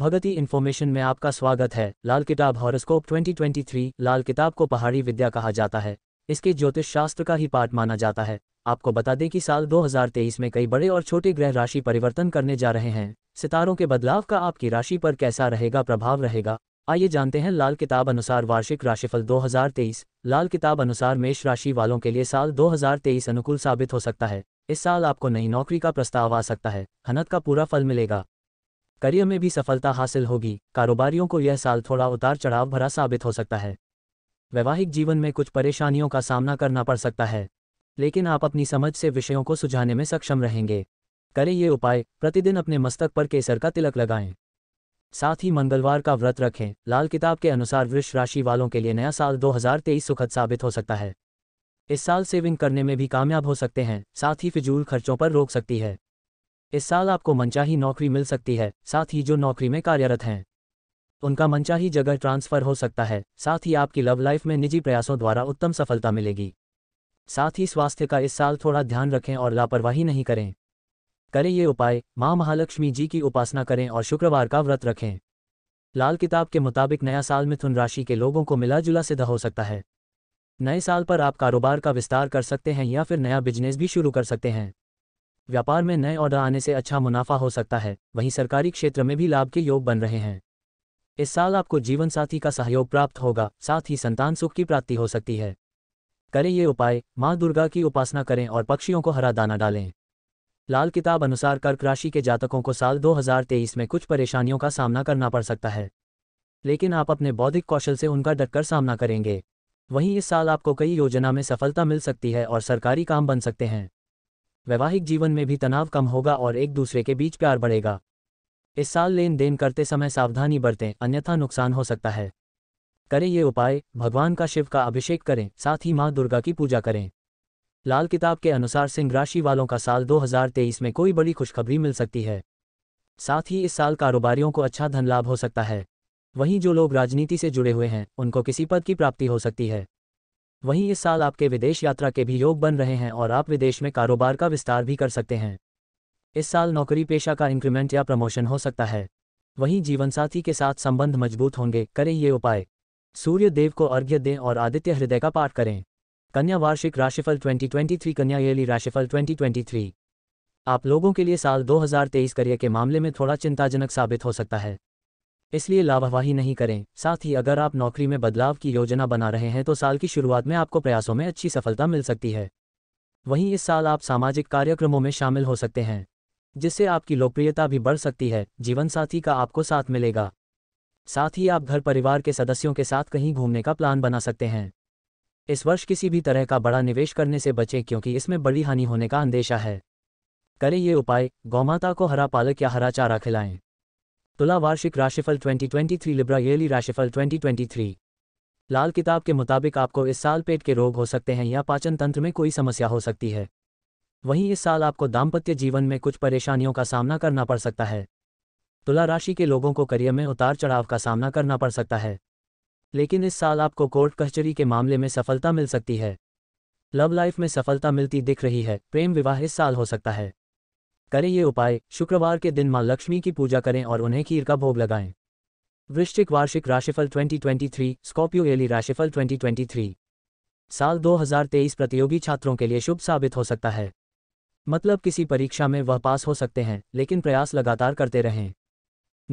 भगती इन्फॉर्मेशन में आपका स्वागत है लाल किताब हॉरोस्कोप 2023 लाल किताब को पहाड़ी विद्या कहा जाता है इसके ज्योतिष शास्त्र का ही पाठ माना जाता है आपको बता दें कि साल 2023 में कई बड़े और छोटे ग्रह राशि परिवर्तन करने जा रहे हैं सितारों के बदलाव का आपकी राशि पर कैसा रहेगा प्रभाव रहेगा आइए जानते हैं लाल किताब अनुसार वार्षिक राशिफल दो लाल किताब अनुसार मेष राशि वालों के लिए साल दो अनुकूल साबित हो सकता है इस साल आपको नई नौकरी का प्रस्ताव आ सकता है हनत का पूरा फल मिलेगा करियर में भी सफलता हासिल होगी कारोबारियों को यह साल थोड़ा उतार चढ़ाव भरा साबित हो सकता है वैवाहिक जीवन में कुछ परेशानियों का सामना करना पड़ सकता है लेकिन आप अपनी समझ से विषयों को सुझाने में सक्षम रहेंगे करें ये उपाय प्रतिदिन अपने मस्तक पर केसर का तिलक लगाएं साथ ही मंगलवार का व्रत रखें लाल किताब के अनुसार वृक्ष राशि वालों के लिए नया साल 2023 सुखद साबित हो सकता है इस साल सेविंग करने में भी कामयाब हो सकते हैं साथ ही फिजूल खर्चों पर रोक सकती है इस साल आपको मनचाही नौकरी मिल सकती है साथ ही जो नौकरी में कार्यरत हैं उनका मनचाही जगह ट्रांसफर हो सकता है साथ ही आपकी लव लाइफ में निजी प्रयासों द्वारा उत्तम सफलता मिलेगी साथ ही स्वास्थ्य का इस साल थोड़ा ध्यान रखें और लापरवाही नहीं करें करें ये उपाय माँ महालक्ष्मी जी की उपासना करें और शुक्रवार का व्रत रखें लाल किताब के मुताबिक नया साल मिथुन राशि के लोगों को मिला जुला सिद्ध हो सकता है नए साल पर आप कारोबार का विस्तार कर सकते हैं या फिर नया बिजनेस भी शुरू कर सकते हैं व्यापार में नए ऑर्डर आने से अच्छा मुनाफा हो सकता है वहीं सरकारी क्षेत्र में भी लाभ के योग बन रहे हैं इस साल आपको जीवन साथी का सहयोग प्राप्त होगा साथ ही संतान सुख की प्राप्ति हो सकती है करें ये उपाय माँ दुर्गा की उपासना करें और पक्षियों को हरा दाना डालें लाल किताब अनुसार कर्क राशि के जातकों को साल 2023 में कुछ परेशानियों का सामना करना पड़ सकता है लेकिन आप अपने बौद्धिक कौशल से उनका डटकर सामना करेंगे वहीं इस साल आपको कई योजना में सफलता मिल सकती है और सरकारी काम बन सकते हैं वैवाहिक जीवन में भी तनाव कम होगा और एक दूसरे के बीच प्यार बढ़ेगा इस साल लेन देन करते समय सावधानी बरतें अन्यथा नुकसान हो सकता है करें ये उपाय भगवान का शिव का अभिषेक करें साथ ही माँ दुर्गा की पूजा करें लाल किताब के अनुसार सिंह राशि वालों का साल 2023 में कोई बड़ी खुशखबरी मिल सकती है साथ ही इस साल कारोबारियों को अच्छा धन लाभ हो सकता है वहीं जो लोग राजनीति से जुड़े हुए हैं उनको किसी पद की प्राप्ति हो सकती है वहीं इस साल आपके विदेश यात्रा के भी योग बन रहे हैं और आप विदेश में कारोबार का विस्तार भी कर सकते हैं इस साल नौकरी पेशा का इंक्रीमेंट या प्रमोशन हो सकता है वहीं जीवनसाथी के साथ संबंध मजबूत होंगे करें ये उपाय सूर्य देव को अर्घ्य दें और आदित्य हृदय का पाठ करें कन्या वार्षिक राशिफल 2023 कन्या येली राशिफल 2023 आप लोगों के लिए साल 2023 करियर के मामले में थोड़ा चिंताजनक साबित हो सकता है इसलिए लापरवाही नहीं करें साथ ही अगर आप नौकरी में बदलाव की योजना बना रहे हैं तो साल की शुरुआत में आपको प्रयासों में अच्छी सफलता मिल सकती है वहीं इस साल आप सामाजिक कार्यक्रमों में शामिल हो सकते हैं जिससे आपकी लोकप्रियता भी बढ़ सकती है जीवनसाथी का आपको साथ मिलेगा साथ ही आप घर परिवार के सदस्यों के साथ कहीं घूमने का प्लान बना सकते हैं इस वर्ष किसी भी तरह का बड़ा निवेश करने से बचें क्योंकि इसमें बड़ी हानि होने का अंदेशा है करें ये उपाय गौमाता को हरा पालक या हरा चारा खिलाएं तुला वार्षिक राशिफल 2023 लिब्रा येली राशिफल 2023 लाल किताब के मुताबिक आपको इस साल पेट के रोग हो सकते हैं या पाचन तंत्र में कोई समस्या हो सकती है वहीं इस साल आपको दाम्पत्य जीवन में कुछ परेशानियों का सामना करना पड़ सकता है तुला राशि के लोगों को करियर में उतार चढ़ाव का सामना करना पड़ सकता है लेकिन इस साल आपको कोर्ट कचहरी के मामले में सफलता मिल सकती है लव लाइफ में सफलता मिलती दिख रही है प्रेम विवाह इस साल हो सकता है करें ये उपाय शुक्रवार के दिन माँ लक्ष्मी की पूजा करें और उन्हें खीर का भोग लगाएं वृश्चिक वार्षिक राशिफल 2023 स्कॉर्पियो एली राशिफल 2023 साल 2023 प्रतियोगी छात्रों के लिए शुभ साबित हो सकता है मतलब किसी परीक्षा में वह पास हो सकते हैं लेकिन प्रयास लगातार करते रहें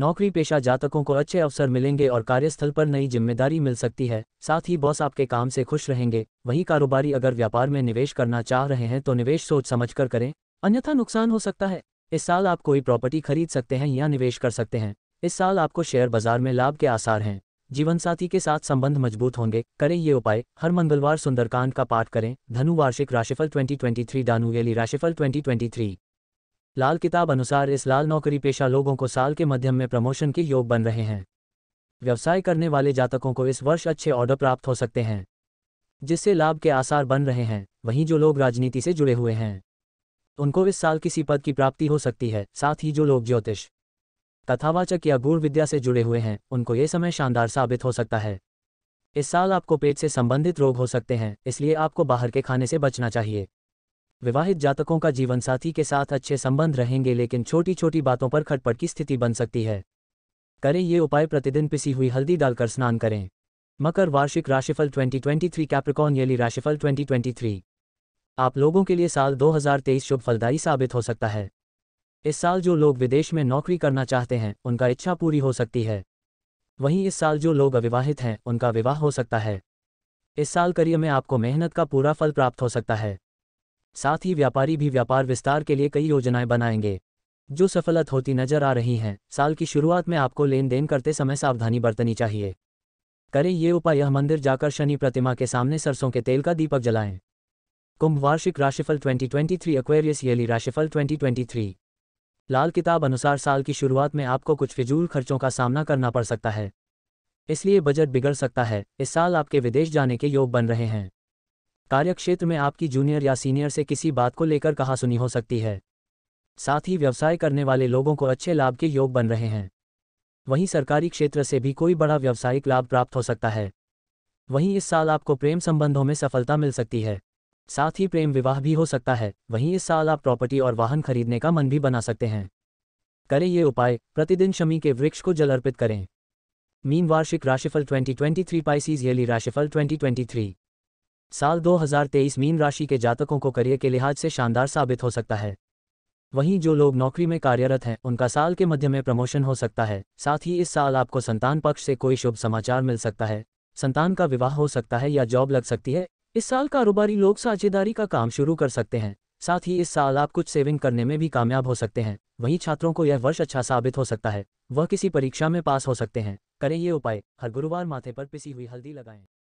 नौकरी पेशा जातकों को अच्छे अवसर मिलेंगे और कार्यस्थल पर नई जिम्मेदारी मिल सकती है साथ ही बॉस आपके काम से खुश रहेंगे वहीं कारोबारी अगर व्यापार में निवेश करना चाह रहे हैं तो निवेश सोच समझकर करें अन्यथा नुकसान हो सकता है इस साल आप कोई प्रॉपर्टी खरीद सकते हैं या निवेश कर सकते हैं इस साल आपको शेयर बाजार में लाभ के आसार हैं जीवनसाथी के साथ संबंध मजबूत होंगे करें ये उपाय हर मंगलवार सुंदरकांड का पाठ करें धनु वार्षिक राशिफल 2023 डानुएली राशिफल 2023 लाल किताब अनुसार इस लाल नौकरी पेशा लोगों को साल के मध्यम में प्रमोशन के योग बन रहे हैं व्यवसाय करने वाले जातकों को इस वर्ष अच्छे ऑर्डर प्राप्त हो सकते हैं जिससे लाभ के आसार बन रहे हैं वहीं जो लोग राजनीति से जुड़े हुए हैं उनको इस साल किसी पद की प्राप्ति हो सकती है साथ ही जो लोग ज्योतिष कथावाचक या गूढ़ विद्या से जुड़े हुए हैं उनको ये समय शानदार साबित हो सकता है इस साल आपको पेट से संबंधित रोग हो सकते हैं इसलिए आपको बाहर के खाने से बचना चाहिए विवाहित जातकों का जीवन साथी के साथ अच्छे संबंध रहेंगे लेकिन छोटी छोटी बातों पर खटपट की स्थिति बन सकती है करें ये उपाय प्रतिदिन पिसी हुई हल्दी डालकर स्नान करें मकर वार्षिक राशिफल 2023 कैप्रिकॉन येली राशिफल 2023 आप लोगों के लिए साल 2023 शुभ फलदायी साबित हो सकता है इस साल जो लोग विदेश में नौकरी करना चाहते हैं उनका इच्छा पूरी हो सकती है वहीं इस साल जो लोग अविवाहित हैं उनका विवाह हो सकता है इस साल करियर में आपको मेहनत का पूरा फल प्राप्त हो सकता है साथ ही व्यापारी भी व्यापार विस्तार के लिए कई योजनाएं बनाएंगे जो सफलत होती नजर आ रही हैं साल की शुरुआत में आपको लेन देन करते समय सावधानी बरतनी चाहिए करें ये उपाय यह मंदिर जाकर शनि प्रतिमा के सामने सरसों के तेल का दीपक जलाएं कुंभ वार्षिक राशिफल 2023 एक्वेरियस येली राशिफल 2023 लाल किताब अनुसार साल की शुरुआत में आपको कुछ फिजूल खर्चों का सामना करना पड़ सकता है इसलिए बजट बिगड़ सकता है इस साल आपके विदेश जाने के योग बन रहे हैं कार्यक्षेत्र में आपकी जूनियर या सीनियर से किसी बात को लेकर कहा सुनी हो सकती है साथ ही व्यवसाय करने वाले लोगों को अच्छे लाभ के योग बन रहे हैं वहीं सरकारी क्षेत्र से भी कोई बड़ा व्यावसायिक लाभ प्राप्त हो सकता है वहीं इस साल आपको प्रेम संबंधों में सफलता मिल सकती है साथ ही प्रेम विवाह भी हो सकता है वहीं इस साल आप प्रॉपर्टी और वाहन खरीदने का मन भी बना सकते हैं करें ये उपाय प्रतिदिन शमी के वृक्ष को जल अर्पित करें मीन वार्षिक राशिफल 2023 पाइसीज यली राशिफल 2023 साल 2023 मीन राशि के जातकों को करियर के लिहाज से शानदार साबित हो सकता है वहीं जो लोग नौकरी में कार्यरत हैं उनका साल के मध्य में प्रमोशन हो सकता है साथ ही इस साल आपको संतान पक्ष से कोई शुभ समाचार मिल सकता है संतान का विवाह हो सकता है या जॉब लग सकती है इस साल कारोबारी लोग साझेदारी का काम शुरू कर सकते हैं साथ ही इस साल आप कुछ सेविंग करने में भी कामयाब हो सकते हैं वहीं छात्रों को यह वर्ष अच्छा साबित हो सकता है वह किसी परीक्षा में पास हो सकते हैं करें ये उपाय हर गुरुवार माथे पर पिसी हुई हल्दी लगाएं